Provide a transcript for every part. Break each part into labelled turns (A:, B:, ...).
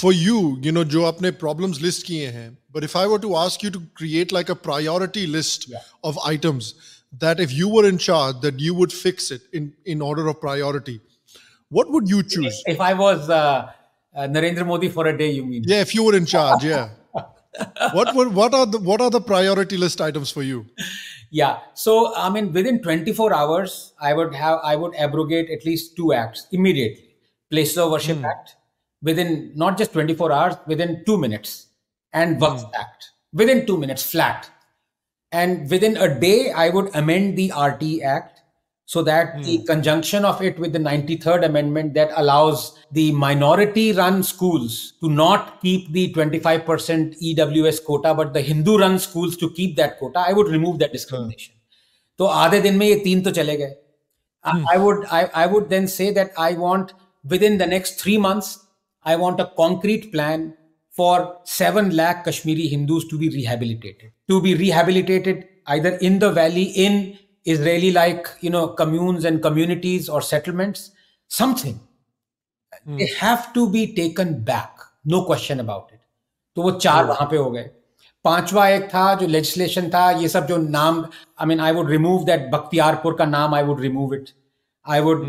A: for you, you know, जो आपने problems list किए हैं, but if I were to ask you to create like a priority list of items that if you were in charge, that you would fix it in in order of priority, what would you choose? If, I was uh, uh, Narendra Modi for a day, you mean? Yeah, if you were in charge, yeah. what would what are the what are the priority list items for you? Yeah,
B: so I mean, within 24 hours, I would have I would abrogate at least two acts immediately: Places of Worship hmm. Act within not just 24 hours, within two minutes and works mm. within two minutes flat. And within a day, I would amend the RT Act so that mm. the conjunction of it with the 93rd Amendment that allows the minority run schools to not keep the 25% EWS quota, but the Hindu run schools to keep that quota, I would remove that discrimination. So, hmm. आधे दिन में ये तीन तो चले गए I would hmm. I I then say that I want with I want a concrete plan for 7 lakh Kashmiri Hindus to be rehabilitated. To be rehabilitated either in the valley, in Israeli like, you know, communes and communities or settlements, something. Hmm. They have to be taken back. No question about it. So, वो चार hmm. वहां पे हो गए पांचवा एक था जो लेजिस्लेशन था ये सब जो नाम I mean I would remove that Bakhtiyarpur का नाम I would remove it I would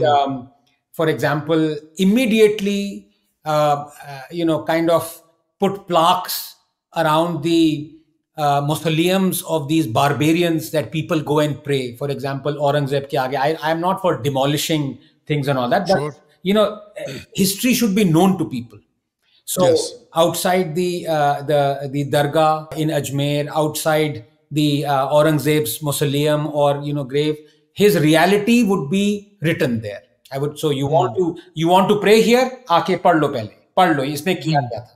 B: for example immediately uh, uh, you know, kind of put plaques around the uh, mausoleums of these barbarians that people go and pray. For example, Aurangzeb ke aage. I am not for demolishing things and all that. But, sure. you know, history should be known to people. So yes. outside the uh, the the dargah in Ajmer, outside the uh, Aurangzeb's mausoleum or you know grave, his reality would be written there. I would so you want to you want to pray here आके पढ़ लो पहले पढ़ लो इसमें किया गया hmm. था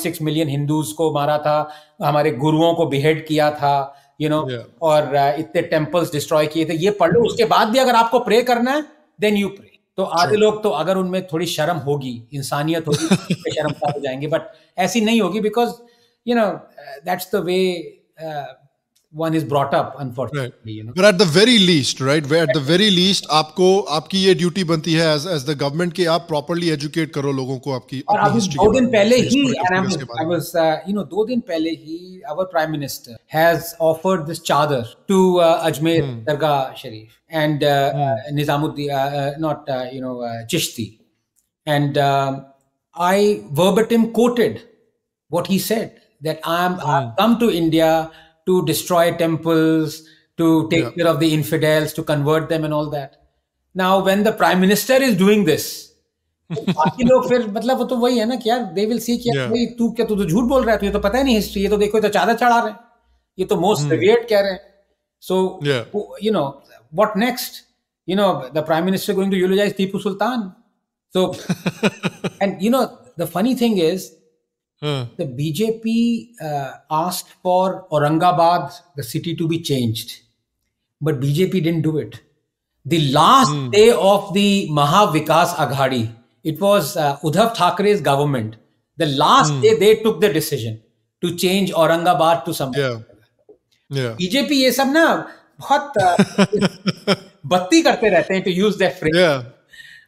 B: 4.6 million Hindus को मारा था हमारे गुरुओं को बिहेड किया था you you know know, yeah. और uh, इतने टेम्पल्स डिस्ट्रॉय किए थे ये पढ़ लो उसके बाद भी अगर आपको प्रे करना है देन यू प्रे तो आधे लोग तो अगर उनमें थोड़ी शर्म होगी इंसानियत होगी शर्म हो जाएंगे बट ऐसी नहीं होगी because you know that's the way one is brought up
A: unfortunately right. you know? but at the very least right where at the very least आपको आपकी ये duty बनती है as as the government कि आप properly educate करो लोगों को आपकी दो दिन पहले ही and
B: I was, uh, you know दो दिन पहले ही our prime minister has offered this chadar to uh, Ajmer hmm. Dargah Sharif and uh, hmm. uh, Nizamuddin uh, uh, not uh, you know uh, Chishti and uh, I verbatim quoted what he said that I'm, hmm. come to India to destroy temples, to take care of the infidels, to convert them and all that. Now, when the prime minister is doing this, they will see yeah. तो पता नहीं history ये तो देखो तो चादर चढ़ा रहे ये तो मोस्ट रिवेट hmm. कह रहे हैं so you know what next you know the prime minister going to eulogize Tipu Sultan so and you know the funny thing is the BJP uh, asked for Aurangabad, the city, to be changed, but BJP didn't do it. The last mm. day of the Mahavikas Aghadi, it was uh, Udhav Thackeray's government. The last mm. day they took the decision to change Aurangabad to something. Yeah. Yeah. BJP ये सब ना बहुत बत्ती करते रहते हैं to use
A: their phrase. Yeah.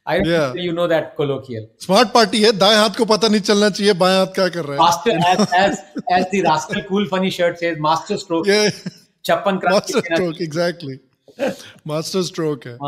A: I yeah. you
B: know that colloquial.
A: Smart party है दाएं हाथ को पता नहीं चलना चाहिए बाएं हाथ क्या कर रहा है. Master as as as the rascal cool funny shirt says master stroke. Yeah. छप्पन क्रांति. Master stroke exactly. master stroke है.